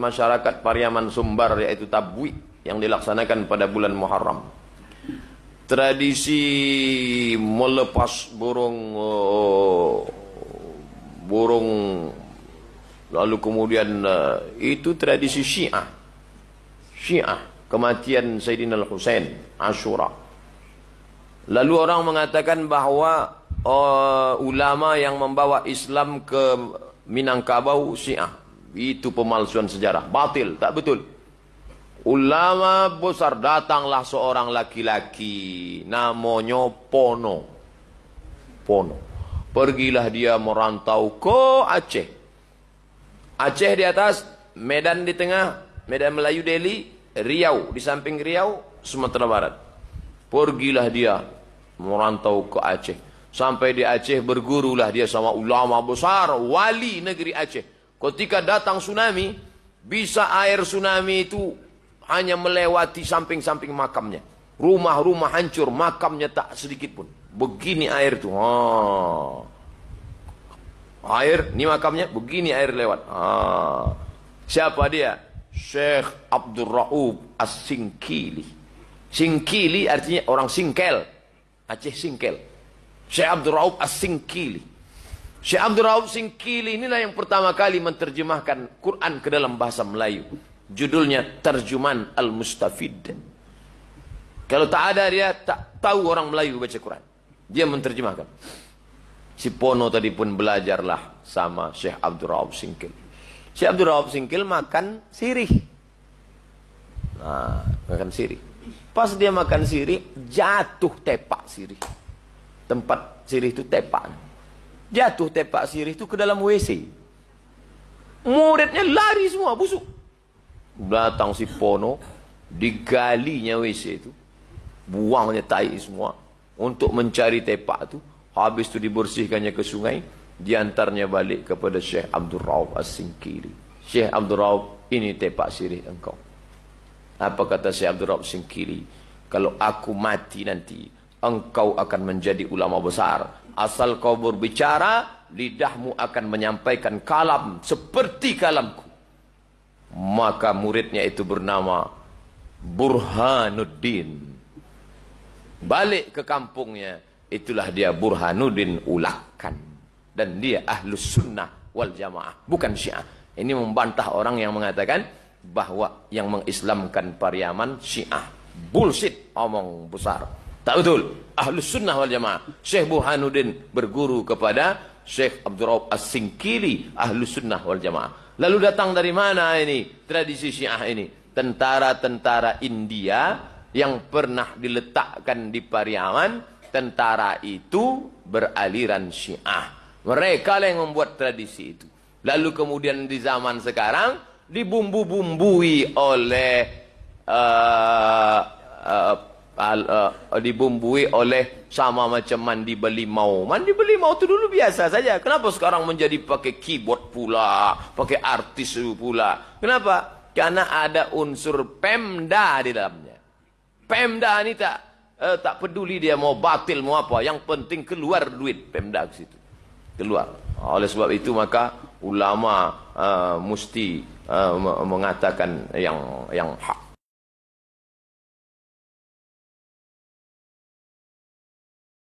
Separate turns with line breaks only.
masyarakat Pariaman Sumbar yaitu Tabwi yang dilaksanakan pada bulan Muharram. Tradisi melepas burung uh, burung lalu kemudian uh, itu tradisi Syiah. Syiah kematian Sayyidina Al-Husain Asyura. Lalu orang mengatakan bahawa uh, ulama yang membawa Islam ke Minangkabau Syiah. Itu pemalsuan sejarah. Batil. Tak betul. Ulama besar datanglah seorang laki-laki. Namanya Pono. Pono. Pergilah dia merantau ke Aceh. Aceh di atas. Medan di tengah. Medan Melayu Delhi. Riau. Di samping Riau. Sumatera Barat. Pergilah dia merantau ke Aceh. Sampai di Aceh bergurulah dia sama ulama besar. Wali negeri Aceh. Ketika datang tsunami, bisa air tsunami itu hanya melewati samping-samping makamnya. Rumah-rumah hancur, makamnya tak sedikit pun. Begini air itu. Ah. Air, ini makamnya, begini air lewat. Ah. Siapa dia? Syekh Abdul Raub As-Singkili. Singkili artinya orang singkel. Aceh singkel. Syekh Abdul Raub As-Singkili. Syekh Abdul Rauf Singkili inilah yang pertama kali menerjemahkan Quran ke dalam bahasa Melayu. Judulnya Terjuman Al-Mustafid. Kalau tak ada dia tak tahu orang Melayu baca Quran. Dia menerjemahkan. Si Pono tadi pun belajarlah sama Syekh Abdul Rauf Singkil. Syekh Abdul Rauf Singkil makan sirih. Nah, makan sirih. Pas dia makan sirih, jatuh tepak sirih. Tempat sirih itu tepak. jatuh tepak sirih tu ke dalam WC. Muridnya lari semua, busuk. Datang si Pono, digalinya WC itu, buangnya tahi semua untuk mencari tepak tu. Habis tu dibersihkannya ke sungai, diantarnya balik kepada Syekh Abdul Rauf As-Singkiri. Syekh Abdul Rauf, ini tepak sirih engkau. Apa kata Syekh Abdul Rauf As-Singkiri? Kalau aku mati nanti, engkau akan menjadi ulama besar. Asal kau berbicara, lidahmu akan menyampaikan kalam seperti kalamku. Maka muridnya itu bernama Burhanuddin. Balik ke kampungnya, itulah dia Burhanuddin ulakan. Dan dia ahlu sunnah wal jamaah, bukan syiah. Ini membantah orang yang mengatakan bahawa yang mengislamkan pariaman syiah. Bullshit, omong besar. Tak betul. Ahlus sunnah wal jamaah. Syekh Buhanuddin berguru kepada Syekh Abdul Rauf As-Singkili. Ahlus sunnah wal jamaah. Lalu datang dari mana ini? Tradisi syiah ini. Tentara-tentara India yang pernah diletakkan di Pariaman. Tentara itu beraliran syiah. Mereka lah yang membuat tradisi itu. Lalu kemudian di zaman sekarang dibumbu-bumbui oleh uh, uh, al, uh, dibumbui oleh sama macam mandi beli mau. Mandi beli mau tu dulu biasa saja. Kenapa sekarang menjadi pakai keyboard pula, pakai artis pula? Kenapa? Karena ada unsur Pemda di dalamnya. Pemda ni tak uh, tak peduli dia mau batil mau apa, yang penting keluar duit Pemda ke situ. Keluar. Oleh sebab itu maka ulama uh, mesti uh, mengatakan yang yang hak.